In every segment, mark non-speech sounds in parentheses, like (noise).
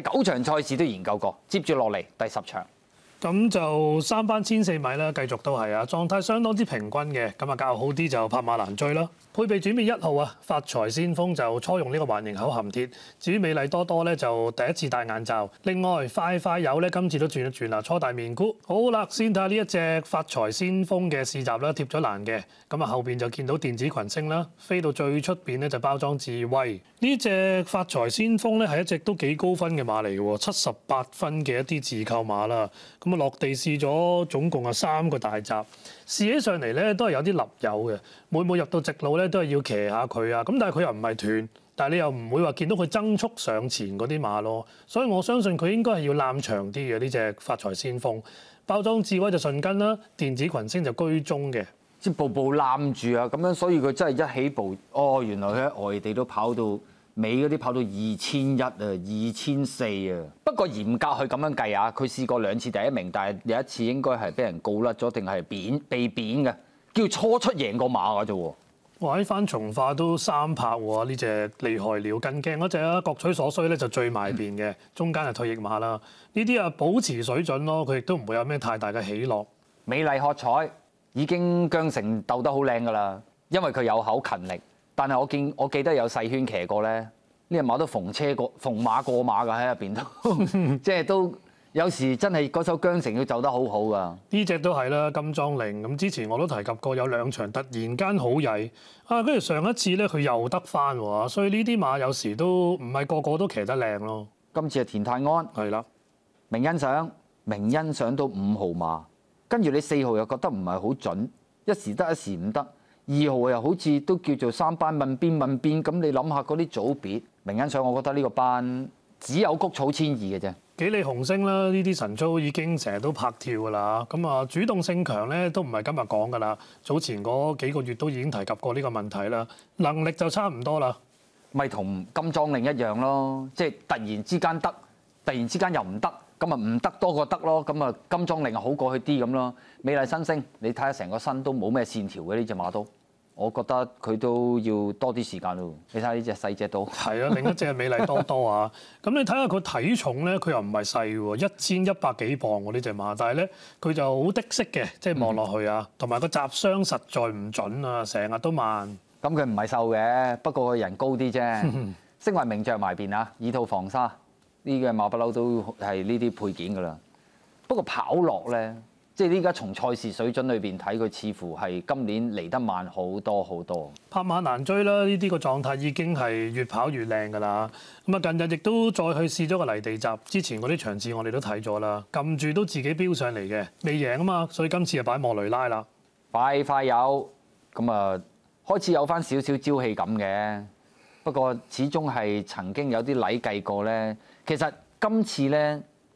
九場賽事都研究過，接住落嚟第十場，咁就三番千四米啦。繼續都係啊，狀態相當之平均嘅。咁啊，較好啲就拍馬難追啦。配備轉變一號啊，發財先鋒就初用呢個環形口含鐵。至於美麗多多咧，就第一次戴眼罩。另外，快快友咧，今次都轉一轉啦，初戴面箍。好啦，先睇下呢一隻發財先鋒嘅試集啦，貼咗欄嘅。咁啊，後邊就見到電子群星啦，飛到最出邊咧就包裝智威。呢只發財先鋒咧係一隻都幾高分嘅馬嚟嘅，七十八分嘅一啲自購馬啦。咁啊落地試咗總共啊三個大閘，試起上嚟咧都係有啲立有嘅。每每入到直路咧都係要騎下佢啊。咁但係佢又唔係斷，但係你又唔會話見到佢增速上前嗰啲馬咯。所以我相信佢應該係要攬長啲嘅呢只發財先鋒。包裝智威就順根啦，電子群星就居中嘅，即步步攬住啊咁樣，所以佢真係一起步哦，原來佢喺外地都跑到。美嗰啲跑到二千一啊，二千四啊。不過嚴格去咁樣計啊，佢試過兩次第一名，但係有一次應該係俾人告甩咗，定係扁被扁嘅，叫初出贏過馬嘅啫喎。哇！喺番從化都三拍喎呢只厲害了，更驚嗰只啊！各取所需咧就最埋邊嘅，中間係退役馬啦。呢啲啊保持水準咯，佢亦都唔會有咩太大嘅起落。美麗喝彩已經姜成鬥得好靚㗎啦，因為佢有口勤力。但係我見我記得有細圈騎過咧，呢只馬都逢車過逢馬過馬㗎喺入邊都，(laughs) 即係都有時真係嗰首《江城》要走得好好㗎。呢只都係啦，金裝令咁之前我都提及過，有兩場突然間好曳啊！跟住上一次咧，佢又得翻喎，所以呢啲馬有時都唔係個個都騎得靚咯。今次係田泰安係啦，明欣賞明欣賞到五號馬，跟住你四號又覺得唔係好準，一時得一時唔得。二號又好似都叫做三班問遍問遍，咁你諗下嗰啲組別名銀上，我覺得呢個班只有谷草千二嘅啫。幾里紅星啦，呢啲神操已經成日都拍跳㗎啦。咁啊，主動性強咧都唔係今日講㗎啦，早前嗰幾個月都已經提及過呢個問題啦。能力就差唔多啦，咪同金裝鈴一樣咯，即係突然之間得，突然之間又唔得，咁啊唔得多過得咯，咁啊金裝鈴好過去啲咁咯。美麗新星，你睇下成個身都冇咩線條嘅呢只馬都。我覺得佢都要多啲時間咯。你睇下呢只細只都係啊，另一隻美麗多多啊。(laughs) 咁你睇下個體重咧，佢又唔係細喎，一千一百幾磅喎呢只馬。但係咧，佢就好的色嘅，即係望落去啊。同埋個雜箱實在唔準啊，成日都慢。咁佢唔係瘦嘅，不過佢人高啲啫。稱 (laughs) 為名著埋邊啊？耳套防沙，呢個馬不嬲都係呢啲配件噶啦。不過跑落咧。即係依家從賽事水準裏邊睇，佢似乎係今年嚟得慢好多好多。拍馬難追啦！呢啲個狀態已經係越跑越靚㗎啦。咁啊，近日亦都再去試咗個泥地集，之前嗰啲場次我哋都睇咗啦，撳住都自己飆上嚟嘅，未贏啊嘛，所以今次就擺莫雷拉啦。快快有咁啊，開始有翻少少朝氣感嘅，不過始終係曾經有啲禮計過咧。其實今次咧。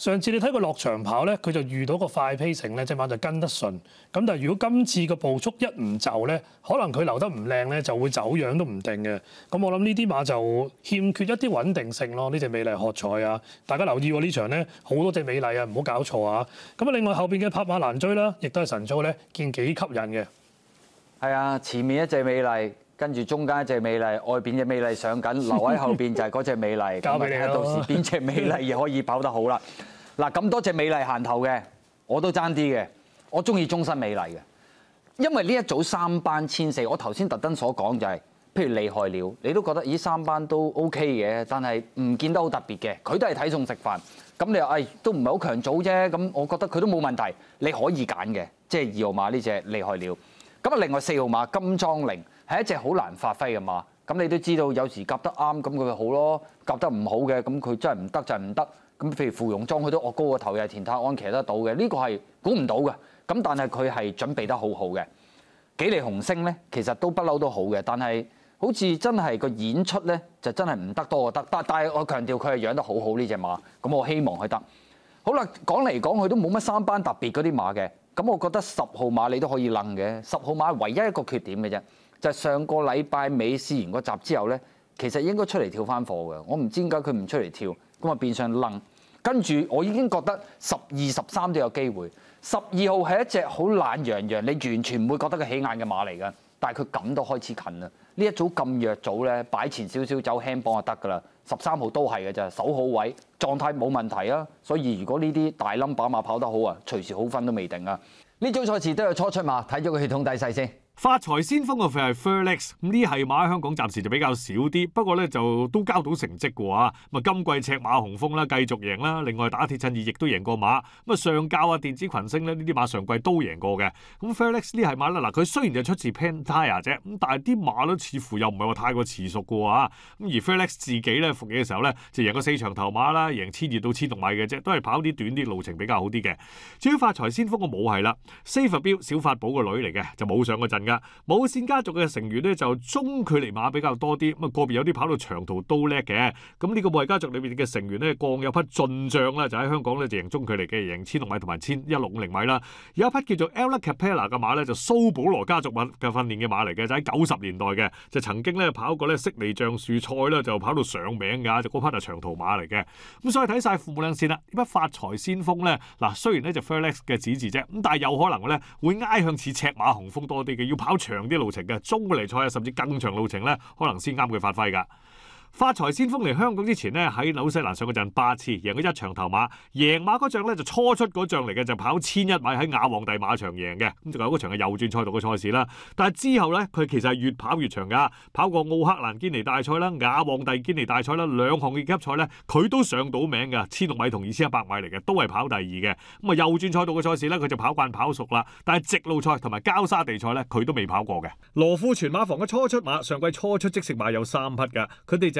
上次你睇佢落場跑咧，佢就遇到個快 pacing 咧，隻馬就跟得順。咁但係如果今次個步速一唔就咧，可能佢留得唔靚咧，就會走樣都唔定嘅。咁我諗呢啲馬就欠缺一啲穩定性咯。呢隻美麗喝彩啊，大家留意喎！呢場咧好多隻美麗啊，唔好搞錯啊。咁啊，另外後邊嘅拍馬難追啦，亦都係神操咧，見幾吸引嘅。係啊，前面一隻美麗。跟住中間一隻美麗，外邊只美麗上緊，留喺後邊就係嗰只美麗。(laughs) 交俾你到時邊只美麗又可以跑得好啦。嗱，咁多隻美麗行頭嘅，我都爭啲嘅。我中意中身美麗嘅，因為呢一組三班千四，我頭先特登所講就係，譬如厲害鳥，你都覺得咦三班都 O K 嘅，但係唔見得好特別嘅，佢都係睇餸食飯。咁你話誒都唔係好強組啫，咁我覺得佢都冇問題，你可以揀嘅，即係二號馬呢只厲害鳥。咁啊，另外四號馬金裝玲。係一隻好難發揮嘅馬，咁你都知道有時夾得啱，咁佢好咯；夾得唔好嘅，咁佢真係唔得就係唔得。咁譬如芙蓉莊，佢都惡高個頭嘅，田泰安騎得到嘅呢個係估唔到嘅。咁但係佢係準備得好好嘅。幾利紅星咧，其實都不嬲都好嘅，但係好似真係個演出咧，就真係唔得多就得。但係我強調佢係養得好好呢只馬，咁我希望佢得好啦。講嚟講去都冇乜三班特別嗰啲馬嘅，咁我覺得十號馬你都可以楞嘅。十號馬唯一一個缺點嘅啫。就上個禮拜尾試完個集之後咧，其實應該出嚟跳翻貨嘅。我唔知點解佢唔出嚟跳，咁啊變相愣。跟住我已經覺得十二十三都有機會。十二號係一隻好懶洋洋，你完全唔會覺得佢起眼嘅馬嚟噶。但係佢咁都開始近啦。呢一組咁弱組咧，擺前少少走輕磅就得噶啦。十三號都係嘅啫，守好位，狀態冇問題啊。所以如果呢啲大冧把馬跑得好啊，隨時好分都未定啊。呢組賽事都有初出馬，睇咗個血統底勢先。发财先锋嘅馿系 Felix，咁呢系马喺香港暂时就比较少啲，不过咧就都交到成绩嘅吓，咁啊今季赤马雄风啦，继续赢啦，另外打铁趁二亦都赢过马，咁啊上教啊电子群星咧呢啲马上季都赢过嘅，咁 Felix 呢系马啦，嗱佢虽然就出自 Pan Thai 啫，咁但系啲马都似乎又唔系话太过持熟嘅吓，咁而 Felix 自己咧服役嘅时候咧就赢过四场头马啦，赢千二到千六米嘅啫，都系跑啲短啲路程比较好啲嘅。至于发财先锋嘅冇系啦 s e v e l 标小法宝个女嚟嘅，就冇上过阵。武线家族嘅成员咧就中距离马比较多啲，咁啊个别有啲跑到长途都叻嘅，咁呢个卫家族里边嘅成员咧，降有匹进将啦，就喺香港咧就赢中距离嘅，赢千六米同埋千一六五零米啦。有一匹叫做 El Capella 嘅马咧，就苏保罗家族嘅训练嘅马嚟嘅，就喺九十年代嘅，就曾经咧跑过咧悉尼橡树赛啦，就跑到上名噶，就嗰匹系长途马嚟嘅，咁所以睇晒父母两线啦。呢匹发财先锋咧，嗱虽然咧就 Felix 嘅指字啫，咁但系有可能咧会挨向似赤马雄风多啲嘅。要跑長啲路程嘅中距嚟賽啊，甚至更長路程咧，可能先啱佢發揮㗎。發財先锋嚟香港之前呢，喺紐西蘭上嗰陣八次贏咗一場頭馬，贏馬嗰仗咧就初出嗰仗嚟嘅，就跑千一米喺亞皇帝馬場贏嘅。咁就嗰場係右轉賽道嘅賽事啦。但係之後呢，佢其實系越跑越長噶，跑過奧克蘭堅尼大賽啦、亞皇帝堅尼大賽啦，兩項嘅級賽呢，佢都上到名噶，千六米同二千一百米嚟嘅，都係跑第二嘅。咁啊右轉賽道嘅賽事呢，佢就跑慣跑熟啦。但係直路賽同埋膠沙地賽呢，佢都未跑過嘅。羅富全馬房嘅初出馬上季初出即食馬有三匹㗎，佢哋就。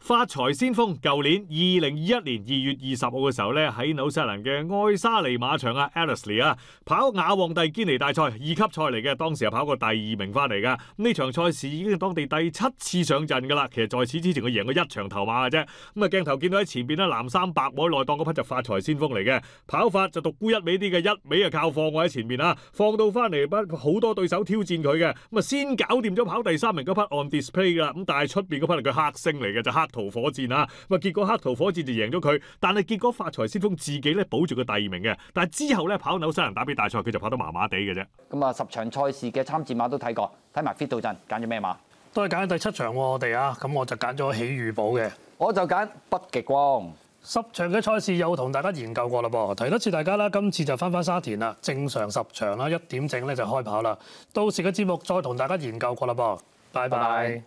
发财先锋，旧年二零二一年二月二十号嘅时候咧，喺纽西兰嘅爱沙尼马场啊，Alice 啊，跑亚皇帝坚尼大赛二级赛嚟嘅，当时系跑过第二名翻嚟噶。呢场赛事已经系当地第七次上阵噶啦，其实在此之前佢赢过一场头马嘅啫，咁啊镜头见到喺前边咧，蓝衫白帽内档嗰匹就发财先锋嚟嘅，跑法就独孤一味啲嘅，一味啊靠放喺前面啊，放到翻嚟不好多对手挑战佢嘅，咁啊先搞掂咗跑第三名嗰匹 on display 啦，咁但系出边嗰匹系佢黑星嚟嘅就黑。圖火箭啊！咁啊，结果黑圖火箭就赢咗佢，但系结果发财先锋自己咧保住个第二名嘅。但系之后咧跑紐西蘭打比大赛，佢就跑得麻麻地嘅啫。咁啊，十场赛事嘅参战马都睇过，睇埋 fit 到阵，拣咗咩马？都系拣第七场喎，我哋啊，咁我就拣咗喜遇宝嘅。我就拣北极光。十场嘅赛事又同大家研究过啦噃，提多次大家啦。今次就翻翻沙田啦，正常十场啦，一点整咧就开跑啦。到时嘅节目再同大家研究过啦噃。拜拜。